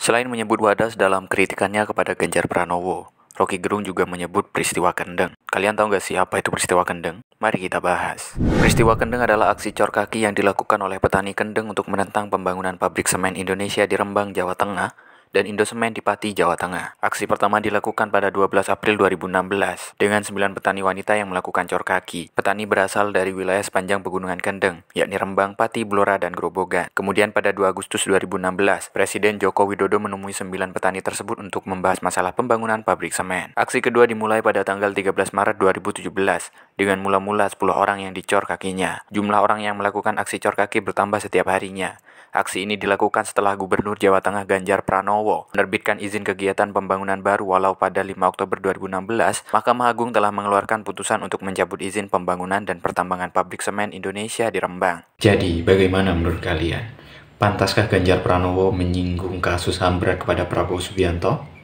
Selain menyebut Wadas dalam kritikannya kepada Ganjar Pranowo, Rocky Gerung juga menyebut peristiwa Kendeng. Kalian tahu nggak sih apa itu peristiwa Kendeng? Mari kita bahas. Peristiwa Kendeng adalah aksi cor kaki yang dilakukan oleh petani Kendeng untuk menentang pembangunan pabrik semen Indonesia di Rembang, Jawa Tengah dan Indosemen di Pati, Jawa Tengah. Aksi pertama dilakukan pada 12 April 2016 dengan 9 petani wanita yang melakukan cor kaki. Petani berasal dari wilayah sepanjang Pegunungan Kendeng, yakni Rembang, Pati, Blora, dan Grobogan. Kemudian pada 2 Agustus 2016, Presiden Joko Widodo menemui 9 petani tersebut untuk membahas masalah pembangunan pabrik semen. Aksi kedua dimulai pada tanggal 13 Maret 2017 dengan mula-mula 10 orang yang dicor kakinya. Jumlah orang yang melakukan aksi cor kaki bertambah setiap harinya. Aksi ini dilakukan setelah Gubernur Jawa Tengah Ganjar Pranowo menerbitkan izin kegiatan pembangunan baru walau pada 5 Oktober 2016, Mahkamah Agung telah mengeluarkan putusan untuk mencabut izin pembangunan dan pertambangan pabrik semen Indonesia di Rembang. Jadi, bagaimana menurut kalian? Pantaskah Ganjar Pranowo menyinggung kasus hambrat kepada Prabowo Subianto?